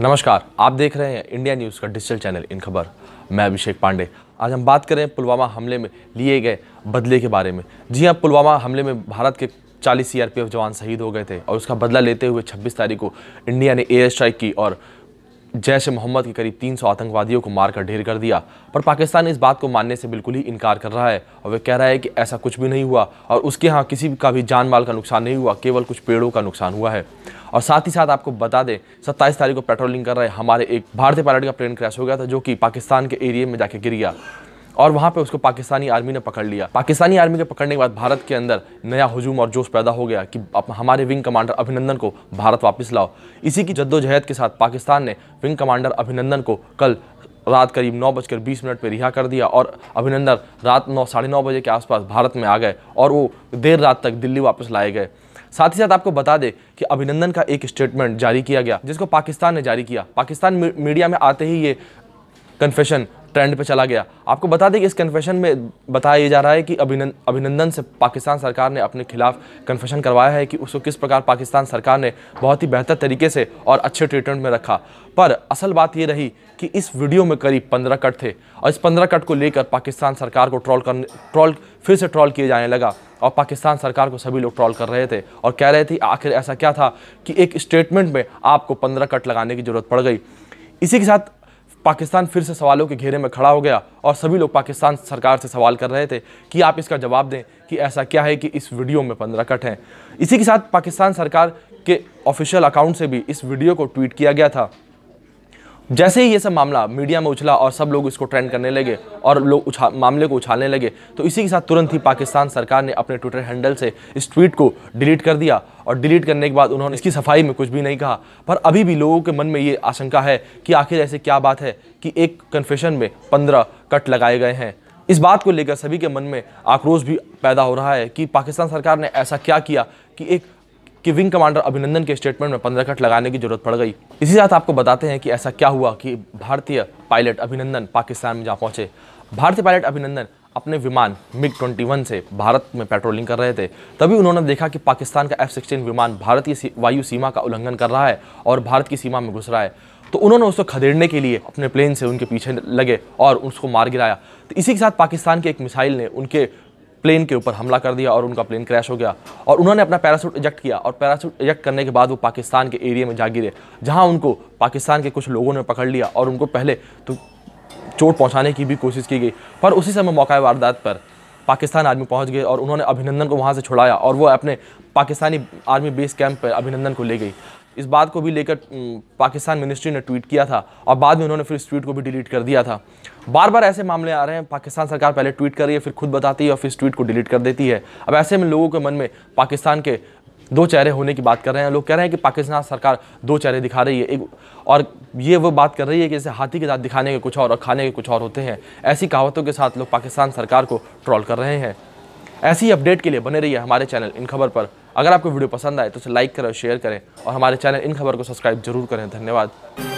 नमस्कार आप देख रहे हैं इंडिया न्यूज़ का डिजिटल चैनल इन खबर मैं अभिषेक पांडे आज हम बात करें पुलवामा हमले में लिए गए बदले के बारे में जी हाँ पुलवामा हमले में भारत के 40 सीआरपीएफ जवान शहीद हो गए थे और उसका बदला लेते हुए 26 तारीख को इंडिया ने एयर स्ट्राइक की और जैश मोहम्मद के करीब 300 आतंकवादियों को मारकर ढेर कर दिया पर पाकिस्तान इस बात को मानने से बिल्कुल ही इनकार कर रहा है और वह कह रहा है कि ऐसा कुछ भी नहीं हुआ और उसके यहाँ किसी का भी जान माल का नुकसान नहीं हुआ केवल कुछ पेड़ों का नुकसान हुआ है और साथ ही साथ आपको बता दें सत्ताईस तारीख को पेट्रोलिंग कर रहे हमारे एक भारतीय पायलट का प्लेन क्रैश हो गया था जो कि पाकिस्तान के एरिए में जाके गिर गया और वहाँ पर उसको पाकिस्तानी आर्मी ने पकड़ लिया पाकिस्तानी आर्मी के पकड़ने के बाद भारत के अंदर नया हजूम और जोश पैदा हो गया कि हमारे विंग कमांडर अभिनंदन को भारत वापस लाओ इसी की जद्दोजहद के साथ पाकिस्तान ने विंग कमांडर अभिनंदन को कल रात करीब नौ बजकर बीस मिनट पर रिहा कर दिया और अभिनंदन रात नौ साढ़े नौ बजे के आसपास भारत में आ गए और वो देर रात तक दिल्ली वापस लाए गए साथ ही साथ आपको बता दें कि अभिनंदन का एक स्टेटमेंट जारी किया गया जिसको पाकिस्तान ने जारी किया पाकिस्तान मीडिया में आते ही ये कन्फेशन ट्रेंड पे चला गया आपको बता दें कि इस कन्फेशन में बताया जा रहा है कि अभिनंदन से पाकिस्तान सरकार ने अपने खिलाफ कन्फेशन करवाया है कि उसको किस प्रकार पाकिस्तान सरकार ने बहुत ही बेहतर तरीके से और अच्छे ट्रीटमेंट में रखा पर असल बात ये रही कि इस वीडियो में करीब पंद्रह कट थे और इस पंद्रह कट को लेकर पाकिस्तान सरकार को ट्रॉल करने ट्रॉल फिर से ट्रॉल किए जाने लगा और पाकिस्तान सरकार को सभी लोग ट्रॉल कर रहे थे और कह रहे थे आखिर ऐसा क्या था कि एक स्टेटमेंट में आपको पंद्रह कट लगाने की ज़रूरत पड़ गई इसी के साथ पाकिस्तान फिर से सवालों के घेरे में खड़ा हो गया और सभी लोग पाकिस्तान सरकार से सवाल कर रहे थे कि आप इसका जवाब दें कि ऐसा क्या है कि इस वीडियो में पंद्रह कट हैं इसी के साथ पाकिस्तान सरकार के ऑफिशियल अकाउंट से भी इस वीडियो को ट्वीट किया गया था जैसे ही ये सब मामला मीडिया में उछला और सब लोग इसको ट्रेंड करने लगे और लोग उछा मामले को उछालने लगे तो इसी के साथ तुरंत ही पाकिस्तान सरकार ने अपने ट्विटर हैंडल से इस ट्वीट को डिलीट कर दिया और डिलीट करने के बाद उन्होंने इसकी सफाई में कुछ भी नहीं कहा पर अभी भी लोगों के मन में ये आशंका है कि आखिर ऐसे क्या बात है कि एक कन्फेशन में पंद्रह कट लगाए गए हैं इस बात को लेकर सभी के मन में आक्रोश भी पैदा हो रहा है कि पाकिस्तान सरकार ने ऐसा क्या किया कि एक कि विंग कमांडर अभिनंदन के स्टेटमेंट में पंद्रह कट लगाने की जरूरत पड़ गई इसी साथ आपको बताते हैं कि ऐसा क्या हुआ कि भारतीय पायलट अभिनंदन पाकिस्तान में जा पहुंचे भारतीय पायलट अभिनंदन अपने विमान मिग 21 से भारत में पेट्रोलिंग कर रहे थे तभी उन्होंने देखा कि पाकिस्तान का एफ सिक्सटीन विमान भारतीय वायु सीमा का उल्लंघन कर रहा है और भारत की सीमा में घुस रहा है तो उन्होंने उसको खदेड़ने के लिए अपने प्लेन से उनके पीछे लगे और उसको मार गिराया तो इसी के साथ पाकिस्तान के एक मिसाइल ने उनके प्लेन के ऊपर हमला कर दिया और उनका प्लेन क्रैश हो गया और उन्होंने अपना पैरासूट इजेक्ट किया और पैरासूट इजेक्ट करने के बाद वो पाकिस्तान के एरिया में जा गिरे जहाँ उनको पाकिस्तान के कुछ लोगों ने पकड़ लिया और उनको पहले तो चोट पहुँचाने की भी कोशिश की गई पर उसी समय मौका वारदात पर पाकिस्तान आर्मी पहुंच गए और उन्होंने अभिनंदन को वहां से छुड़ाया और वो अपने पाकिस्तानी आर्मी बेस कैंप पर अभिनंदन को ले गई इस बात को भी लेकर पाकिस्तान मिनिस्ट्री ने ट्वीट किया था और बाद में उन्होंने फिर इस ट्वीट को भी डिलीट कर दिया था बार बार ऐसे मामले आ रहे हैं पाकिस्तान सरकार पहले ट्वीट कर रही है फिर खुद बताती है और फिर इस ट्वीट को डिलीट कर देती है अब ऐसे में लोगों के मन में पाकिस्तान के दो चेहरे होने की बात कर रहे हैं लोग कह रहे हैं कि पाकिस्तान सरकार दो चेहरे दिखा रही है एक और ये वो बात कर रही है कि इसे हाथी के साथ दिखाने के कुछ और और खाने के कुछ और होते हैं ऐसी कहावतों के साथ लोग पाकिस्तान सरकार को ट्रॉल कर रहे हैं ऐसी अपडेट के लिए बने रहिए हमारे चैनल इन खबर पर अगर आपको वीडियो पसंद आए तो उसे लाइक करें शेयर करें और हमारे चैनल इन खबर को सब्सक्राइब जरूर करें धन्यवाद